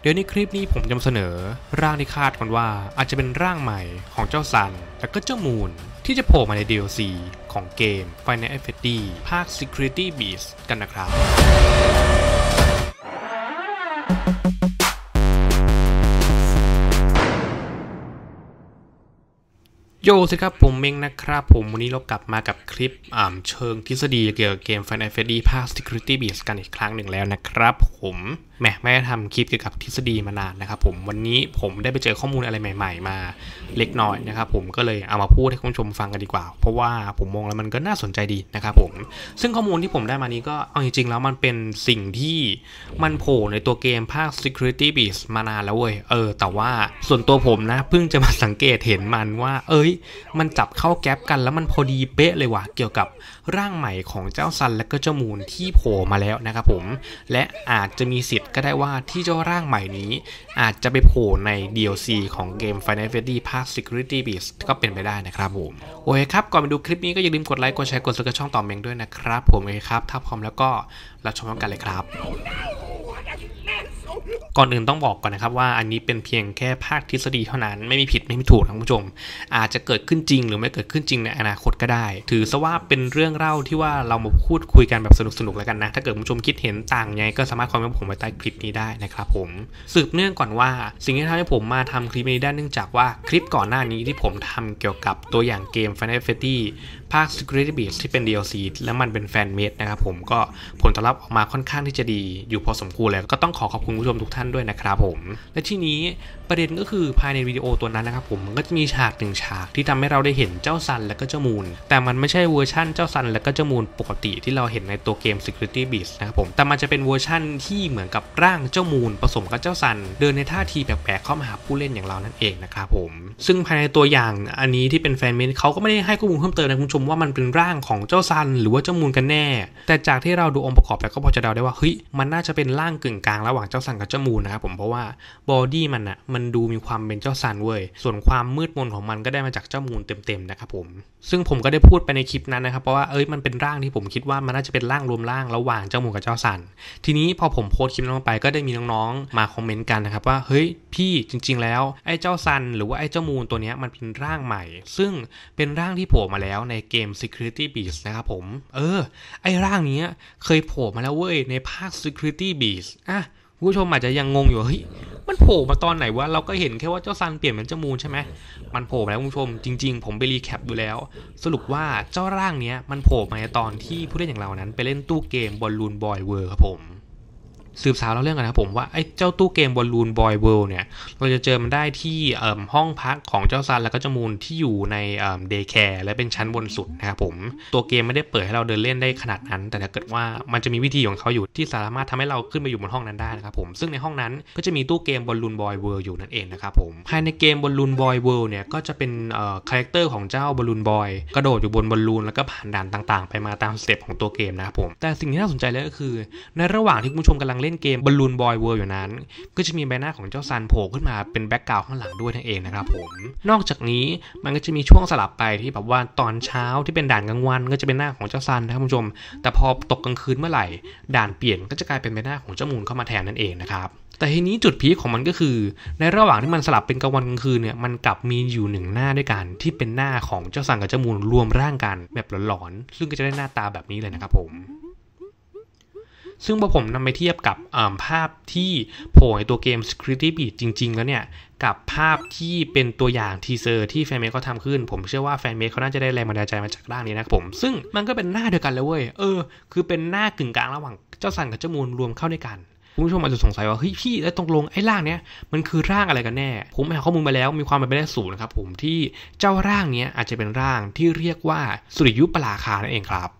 เดี๋ยวในคลิปนี้ผมจะนำเสนอร่างที่คาดกันว่าอาจจะเป็นร่างใหม่ของเจ้าซันแลวก็เจ้ามูนที่จะโผล่มาใน DLC ของเกม Final Fantasy ภาค Security Beast กันนะครับโยสิครับผมเม้งนะครับ ผมวันนี้เรากลับมากับคลิปเชิงทฤษฎีเกี่ยวกับเกม Final Fantasy ภาค Security Beast กันอีกครั้งหนึ่งแล้วนะครับ ผม แม่ไม่ได้ทำคลิปเกี่ยวกับทฤษฎีมานานนะครับผม วันนี้ผมได้ไปเจอข้อมูลอะไรใหม่ๆ มาเล็กน้อยนะครับผมก็เลยเอามาพูดให้คุณผู้ชมฟังกันดีกว่า เพราะว่าผมมองแล้วมันก็น่าสนใจดีนะครับผมซึ่งข้อมูลที่ผมได้มานี้ก็เอาจริงๆแล้วมันเป็นสิ่งที่มันโผล่ในตัวเกมภาค Security Beast มานานแล้วเว้ยเออแต่ว่าส่วนตัวผมนะเพิ่งจะมาสังเกตเห็นมันว่า เอ้ยมันจับเข้าแก๊ปกันแล้วมันพอดีเป๊ะเลยว่ะเกี่ยวกับร่างใหม่ของเจ้าซันและก็เจ้ามูนที่โผล่มาแล้วนะครับผม และอาจจะมีสิทธิ์ก็ได้ว่าที่เจ้าร่างใหม่นี้ อาจจะไปโผล่ใน DLC ของเกม Final Fantasy Park Security Beast ก็เป็นไปได้นะครับผม โอเคครับก่อนไปดูคลิปนี้ก็อย่าลืมกดไลค์กดแชร์กดซับสไครต์ช่องต่อเมงด้วยนะครับผมโอเครับถ้าพร้อมแล้วก็รับชมกันเลยครับก่อนอื่นต้องบอกก่อนนะครับว่าอันนี้เป็นเพียงแค่ภาคทฤษฎีเท่านั้นไม่มีผิดไม่มีถูกะคุณผู้ชมอาจจะเกิดขึ้นจริงหรือไม่เกิดขึ้นจริงในอนาคตก็ได้ ถือซะว่าเป็นเรื่องเล่าที่ว่าเรามาพูดคุยกันแบบสนุกๆแล้วกันนะถ้าเกิดคุณผู้ชมคิดเห็นต่างไง ก็สามารถคอมเมนต์ผมไว้ใต้คลิปนี้ได้นะครับผมสืบเนื่องก่อนว่าสิ่งที่ทำให้ผมมาทำคลิปนี้ได้เนื่องจากว่าคลิปก่อนหน้านี้ที่ผมทำเกี่ยวกับตัวอย่างเกม Final Fantasy ภาค Security Beast ที่เป็น DLC และมันเป็นแฟนเมดนะครับผมก็ผลตอบรับออกมาค่อนข้างที่จะดี อยู่พอสมควรแล้วก็ต้องขอขอบคุณผู้ชมทุกท่านด้วยนะครับผมและที่นี้ประเด็นก็คือภายในวิดีโอตัวนั้นนะครับผมมันก็จะมีฉากหนึ่งฉากที่ทำให้เราได้เห็นเจ้าซันและก็เจ้ามูนแต่มันไม่ใช่เวอร์ชั่นเจ้าซันและก็เจ้ามูนปกติที่เราเห็นในตัวเกม Security Beast นะครับผมแต่มันจะเป็นเวอร์ชั่นที่เหมือนกับร่างเจ้ามูนผสมกับเจ้าซันเดินในท่าทีแปลกๆเข้ามาหาผู้เล่นอย่างเรานั่นเองนะครับผมซึ่งภายในตัวอย่างอันนี้ที่เป็นแฟนเมนเขาก็ไม่ได้ให้ข้อมูลเพิ่มเติมนะคุณผู้ชมว่ามันเป็นร่างของเจ้าซันหรือว่าเจ้ามูนกันแน่ แต่จากที่เราดูองค์ประกอบแล้วก็พอจะเดาได้ว่าเฮ้ยมันน่าจะเป็นร่างกึ่งกลางระหว่างเจ้าซันกับเจ้ามูลนะครับผมเพราะว่าบอดี้มันอะมันดูมีความเป็นเจ้าซันเว้ยส่วนความมืดมนของมันก็ได้มาจากเจ้ามูลเต็มๆนะครับผม ซึ่งผมก็ได้พูดไปในคลิปนั้นนะครับ เพราะว่าเอ้ยมันเป็นร่างที่ผมคิดว่ามันน่าจะเป็นร่างรวมร่างระหว่างเจ้ามูลกับเจ้าซัน ทีนี้พอผมโพสต์คลิปนั้นลงไปก็ได้มีน้องๆมาคอมเมนต์กันนะครับว่าเฮ้ยพี่จริงๆแล้วไอ้เจ้าซันหรือว่าไอ้เจ้ามูลตัวนี้มันเป็นร่างใหม่ ซึ่งเป็นร่างที่โผล่มาแล้วในเกม Security Beast นะครับผม เออ ไอ้ร่างนี้เคยโผล่มาแล้วเว้ยในภาค Security Beast อ่ะผู้ชมอาจจะยังงงอยู่เฮ้ยมันโผล่มาตอนไหนวะเราก็เห็นแค่ว่าเจ้าซันเปลี่ยนเป็นเจ้ามูนใช่ไหมมันโผล่มาแล้วคุณผู้ชมจริงๆ ผมไปรีแคปดูแล้ว สรุปว่าเจ้าร่างเนี้ย มันโผล่มาตอนที่ผู้เล่นอย่างเรานั้น ไปเล่นตู้เกมบอลลูนบอยเวอร์ครับผมสืบสาวเราเรื่องกันนะผมว่าไอ้เจ้าตู้เกมบอลลูนบอยเวิลด์เนี่ย เราจะเจอมันได้ที่ห้องพักของเจ้าซัน แล้วก็จมูนที่อยู่ในเดย์แคร์และเป็นชั้นบนสุดนะครับผมตัวเกมไม่ได้เปิดให้เราเดินเล่นได้ขนาดนั้นแต่ถ้าเกิดว่ามันจะมีวิธีของเขาอยู่ที่สามารถทำให้เราขึ้นไปอยู่บนห้องนั้นได้นะครับผมซึ่งในห้องนั้นก็จะมีตู้เกมบอลลูนบอยเวิลด์อยู่นั่นเองนะครับผมภายในเกมบอลลูนบอยเวิลด์เนี่ยก็จะเป็นคาแรคเตอร์ของเจ้าบอลลูนบอยกระโดดอยู่บนบอลลูนแล้วก็ผ่านด่านต่างๆ ไปมาตามสเต็ปของตัวเกมนะครับผมแต่สิ่งที่น่าสนใจเลยก็คือ ในระหว่างที่คุณผู้ชมกำลังเล่นเกมบอลลูนบอยเวิร์อยู่นั้น ก็จะมีใบหน้าของเจ้าซันโผล่ขึ้นมาเป็นแบ็กกราว์ข้างหลังด้วยนั่นเองนะครับผมนอกจากนี้มันก็จะมีช่วงสลับไปที่แบบว่าตอนเช้าที่เป็นด่านกลางวัน ก็จะเป็นหน้าของเจ้าซันนะครับคุณผู้ชมแต่พอตกกลางคืนเมื่อไหร่ ด่านเปลี่ยนก็จะกลายเป็นใบหน้าของเจ้ามูลเข้ามาแทนนั่นเองนะครับแต่ทีนี้จุดพีคของมันก็คือในระหว่างที่มันสลับเป็นกลางวันกลางคืนเนี่ยมันกลับมีอยู่หนึ่งหน้าด้วยกันที่เป็นหน้าของเจ้าสังกับเจ้ามูลรวมร่างกันแบบหลอนๆซึ่งก็จะได้หน้าตาแบบนี้เลยนะครับผมซึ่งพอผมนำไปเทียบกับภาพที่โผล่ในตัวเกม Security Beat จริงๆแล้วเนี่ย กับภาพที่เป็นตัวอย่างทีเซอร์ที่แฟนเม์เขาทำขึ้น ผมเชื่อว่าแฟนเม์เขาน่าจะได้แรงบันดาลใจมาจากร่างนี้นะครับผมซึ่งมันก็เป็นหน้าเดียวกันเลยเว้ย เออคือเป็นหน้ากึ่งกลางระหว่างเจ้าสันกับเจ้ามูลรวมเข้าด้วยกันคุณผู้ชมอาจจะสงสัยว่าเฮ้ยพี่แล้วตรงลงไอ้ร่างเนี้ยมันคือร่างอะไรกันแน่ผมหาข้อมูลมาแล้วมีความเป็นไปได้สูงนะครับผมที่เจ้าร่างเนี้ยอาจจะเป็นร่างที่เรียกว่าสุริยุปราคานั่นเองครับ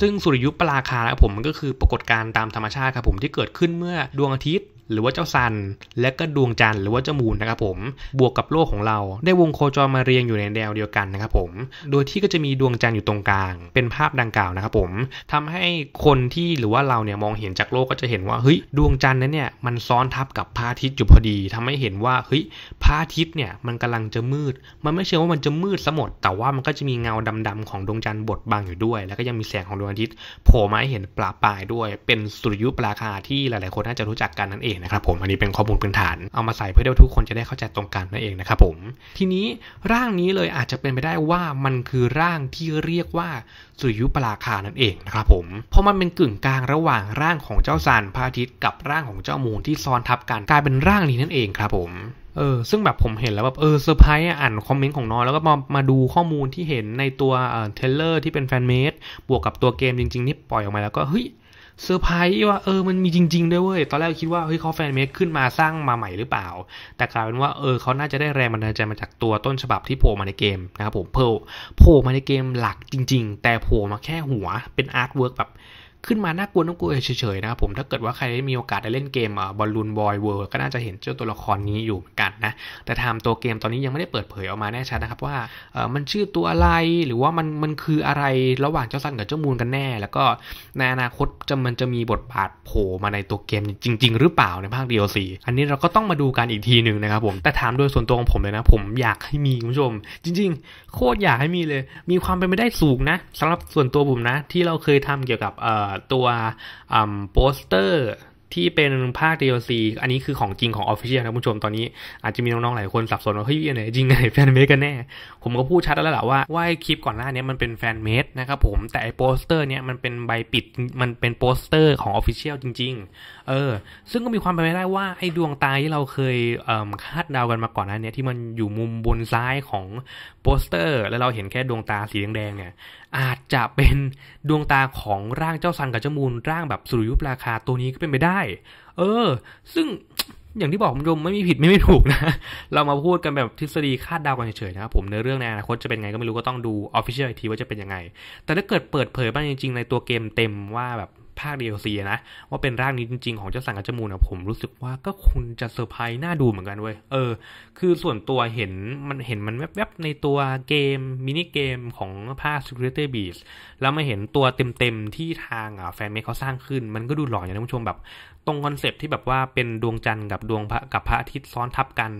ซึ่งสุริยุปราคาครับผมมันก็คือปรากฏการณ์ตามธรรมชาติครับผมที่เกิดขึ้นเมื่อดวงอาทิตย์หรือว่าเจ้าซันและก็ดวงจันทร์หรือว่าเจ้ามูนนะครับผมบวกกับโลกของเรา ได้วงโคจรมาเรียงอยู่ในแนวเดียวกันนะครับผมโดยที่ก็จะมีดวงจันทร์อยู่ตรงกลาง เป็นภาพดังกล่าวนะครับผมทำให้คนที่หรือว่าเราเนี่ยมองเห็นจากโลกก็จะเห็นว่าเฮ้ยดวงจันทร์นั้นเนี่ยมันซ้อนทับกับพระอาทิตย์อยู่พอดีทำให้เห็นว่าเฮ้ยพระอาทิตย์เนี่ยมันกำลังจะมืด มันไม่เชื่อว่ามันจะมืดสมด แต่ว่ามันก็จะมีเงาดำๆ ของดวงจันทร์บดบังอยู่ด้วย แล้วก็ยังมีแสงของดวงอาทิตย์โผล่มาให้เห็นปลาปลายด้วยเป็นสุริยุปราคาที่หลาย ๆคนน่าจะรู้จักกันนั่นเององนะครับผมอันนี้เป็นข้อมูลพื้นฐานเอามาใส่เพื่อที่ทุกคนจะได้เข้าใจตรงกันนั่นเองนะครับผมทีนี้ร่างนี้เลยอาจจะเป็นไปได้ว่ามันคือร่างที่เรียกว่าสุริยุปราคานั่นเองนะครับผมเพราะมันเป็นกึ่งกลางระหว่างร่างของเจ้าซันพระอาทิตย์กับร่างของเจ้ามูนที่ซ้อนทับกันกลายเป็นร่างนี้นั่นเองครับผมเออซึ่งแบบผมเห็นแล้วแบบเออเซอร์ไพรส์อ่านคอมเมนต์ของน้องแล้วก็มามาดูข้อมูลที่เห็นในตัวเทเลอร์ที่เป็นแฟนเมดบวกกับตัวเกมจริงๆที่ปล่อยออกมาแล้วก็เฮ้ยเซอร์ไพรส์ว่าเออมันมีจริง ๆด้วยเว้ย ตอนแรกคิดว่าเฮ้ยเขาแฟนเมคขึ้นมาสร้างมาใหม่หรือเปล่าแต่กลายเป็นว่าเออเขาน่าจะได้แรงบันดาลใจมาจากตัวต้นฉบับที่โผล่มาในเกมนะครับผมเพลโผล่มาในเกมหลักจริงๆ แต่โผล่มาแค่หัวเป็นอาร์ตเวิร์กแบบขึ้นมาน่ากลัวน่ากลัวเฉยๆนะผมถ้าเกิดว่าใครได้มีโอกาสได้เล่นเกมบอลลูนบอยเวิร์ก็น่าจะเห็นเจ้าตัวละครนี้อยู่เหมือนกันนะ แต่ทำตัวเกมตอนนี้ยังไม่ได้เปิดเผยออกมาแน่ชัดนะครับว่าเออมันชื่อตัวอะไรหรือว่ามันมันคืออะไรระหว่างเจ้าซันกับเจ้ามูลกันแน่ แล้วก็ในอนาคตจะมันจะมีบทบาทโผล่มาในตัวเกมจริงๆหรือเปล่าในภาค DLC อันนี้เราก็ต้องมาดูกันอีกทีหนึ่งนะครับผมแต่ถามโดยส่วนตัวของผมเลยนะ ผมอยากให้มีคุณผู้ชมจริง ๆ โคตรอยากให้มีเลยมีความเป็นไปได้สูงนะ สำหรับส่วนตัวผมนะ ที่เราเคยทำเกี่ยวกับเอ่อตัวโปสเตอร์ที่เป็นภาค DLC อันนี้คือของจริง ของ Official นะคุณผู้ชมตอนนี้อาจจะมีน้องๆหลายคนสับสนว่าเฮ้ยอันไหน จริงอันไหน แฟนเมดกันแน่ ผมก็พูดชัดแล้วแหละว่า ว่าคลิปก่อนหน้านี้มันเป็นแฟนเมดนะครับผมแต่ไอโปสเตอร์เนี่ยมันเป็นใบปิดมันเป็นโปสเตอร์ของ Official จริง ๆ เออ ซึ่งก็มีความเป็นไปได้ว่าไอดวงตาที่เราเคยคาดเดากันมาก่อนหน้านี้ที่มันอยู่มุมบนซ้ายของโปสเตอร์ แล้วเราเห็นแค่ดวงตาสีแดงๆเนี่ยอาจจะเป็นดวงตาของร่างเจ้าซันกับเจ้ามูลร่างแบบสุริยุปราคาตัวนี้ก็เป็นไปได้ เออ ซึ่งอย่างที่บอกคุณผู้ชมไม่มีผิดไม่มีถูกนะ เรามาพูดกันแบบทฤษฎีคาดเดากันเฉยๆนะครับผมในเรื่องในอนาคตจะเป็นไงก็ไม่รู้ก็ต้องดูออฟฟิเชียลอทีว่าจะเป็นยังไง แต่ถ้าเกิดเปิดเผยบ้างจริงๆ ในตัวเกมเต็มว่าแบบภาค DLC นะ ว่าเป็นร่างนี้จริงๆของเจ้าสังกัจมูลนะผมรู้สึกว่าก็คุณจะเซอร์ไพรส์น่าดูเหมือนกันเว้ยเออ คือส่วนตัวเห็นมันเห็นมันแวบๆในตัวเกมมินิเกมของภาค Security Beast แล้วมาเห็นตัวเต็มๆที่ทางแฟนเมคเขาสร้างขึ้น มันก็ดูหล่ออย่างนี้ผู้ชมแบบ ตรงคอนเซปที่แบบว่าเป็นดวงจันทร์กับดวงพระกับพระอาทิตย์ซ้อนทับกัน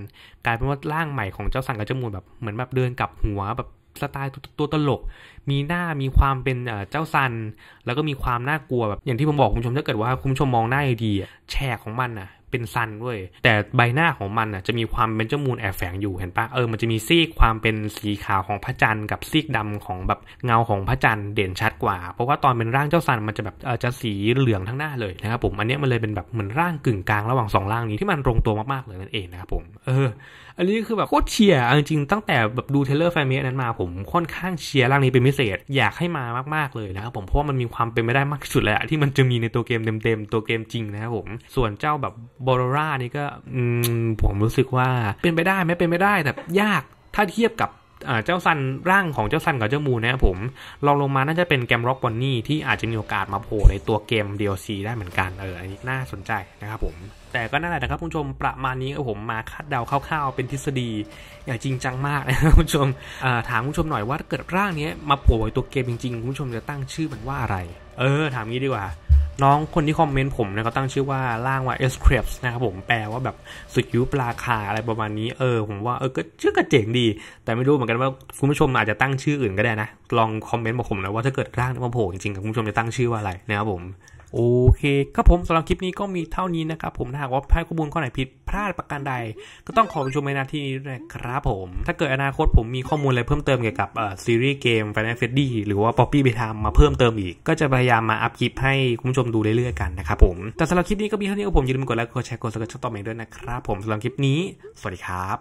กลายเป็นว่าร่างใหม่ของเจ้าสังกัจมูลแบบเหมือนแบบเดินกับหัวแบบสไตล์ตัวตลก มีหน้ามีความเป็นเจ้าซัน แล้วก็มีความน่ากลัวแบบอย่างที่ผมบอกคุณผู้ชมถ้าเกิดว่าคุณผู้ชมมองหน้าดีแฉกของมันอ่ะเป็นซันเว้ยแต่ใบหน้าของมันอ่ะจะมีความเป็นเจ้ามูนแอบแฝงอยู่เห็นปะเออมันจะมีซีกความเป็นสีขาวของพระจันทร์กับซีกดำของแบบเงาของพระจันทร์เด่นชัดกว่า เพราะว่าตอนเป็นร่างเจ้าซันมันจะแบบเออจะสีเหลืองทั้งหน้าเลยนะครับผม อันนี้มันเลยเป็นแบบเหมือนร่างกึ่งกลางระหว่างสองร่างนี้ที่มันตรงตัวมากๆเลยนั่นเองนะครับผมเออ อันนี้คือแบบโคตรเชียร์จริงๆตั้งแต่แบบดูเทเลอร์แฟมิลีนั้นมาผมค่อนข้างเชียร์ร่างนี้เป็นพิเศษอยากให้มามากๆเลยนะครับผมเพราะว่ามันมีความเป็นไปได้มากที่สุดแหละที่มันจะมีในตัวเกมเต็มๆตัวเกมจริงนะครับผม ส่วนเจ้าแบบบอโรรานี่ก็ผมรู้สึกว่าเป็นไปได้ไหมเป็นไปได้แต่ยากถ้าเทียบกับเจ้าซันร่างของเจ้าซันกับเจ้ามูนะครับผมลองลงมา น่าจะเป็นแกมร็อกบอนนี่ที่อาจจะมีโอกาสมาโผล่ในตัวเกม DLC ได้เหมือนกันเอออันนี้น่าสนใจนะครับผมแต่ก็นั่นแหละนะครับคุณผู้ชมประมาณนี้ครับผมมาคาดเดาคร่าวๆ เป็นทฤษฎีอย่างจริงจังมากนะครับคุณผู้ชมถามคุณผู้ชมหน่อยว่าถ้าเกิดร่างนี้มาโผล่ในตัวเกมจริงๆคุณผู้ชมจะตั้งชื่อมันว่าอะไร เออถามงี้ดีกว่าน้องคนที่คอมเมนต์ ผมเนียเขาตั้งชื่อว่าล่างว่า e s c r i p s นะครับผมแปลว่าแบบสุดยุปราคาอะไรประมาณนี้เออผมว่าเออก็ชื่อกระเจ๋งดี แต่ไม่รู้เหมือนกันว่าคุณผู้ชมอาจจะตั้งชื่ออื่นก็ได้นะ ลองคอมเมนต์ บอกผมนะว่าถ้าเกิดร่างมาโผล่จริงๆคุณผู้ชมจะตั้งชื่อว่าอะไรนะครับผมโอเคครับผมสำหรับคลิปนี้ก็มีเท่านี้นะครับผมถ้าหากว่าพลาดข้อมูลข้อไหนผิดพลาดประการใด ก็ต้องขอชมในนาทีนี้ด้วยครับผม ถ้าเกิดอนาคตผมมีข้อมูลอะไรเพิ่มเติมเกี่ยวกับซีรีส์เกม Final Fantasy หรือว่า Poppy b e t i m มาเพิ่มเติมอีกก็จะพยายามมาอัพคลิปให้คุณผู้ชมดูเรื่อยๆกันนะครับผมแต่สำหรับคลิปนี้ก็มีเท่านี้ครับผมอย่าลืมกดไลค์กดแชร์กดซับสไครต์ต่อไปด้วยนะครับผมสำหรับคลิปนี้ สวัสดีครับ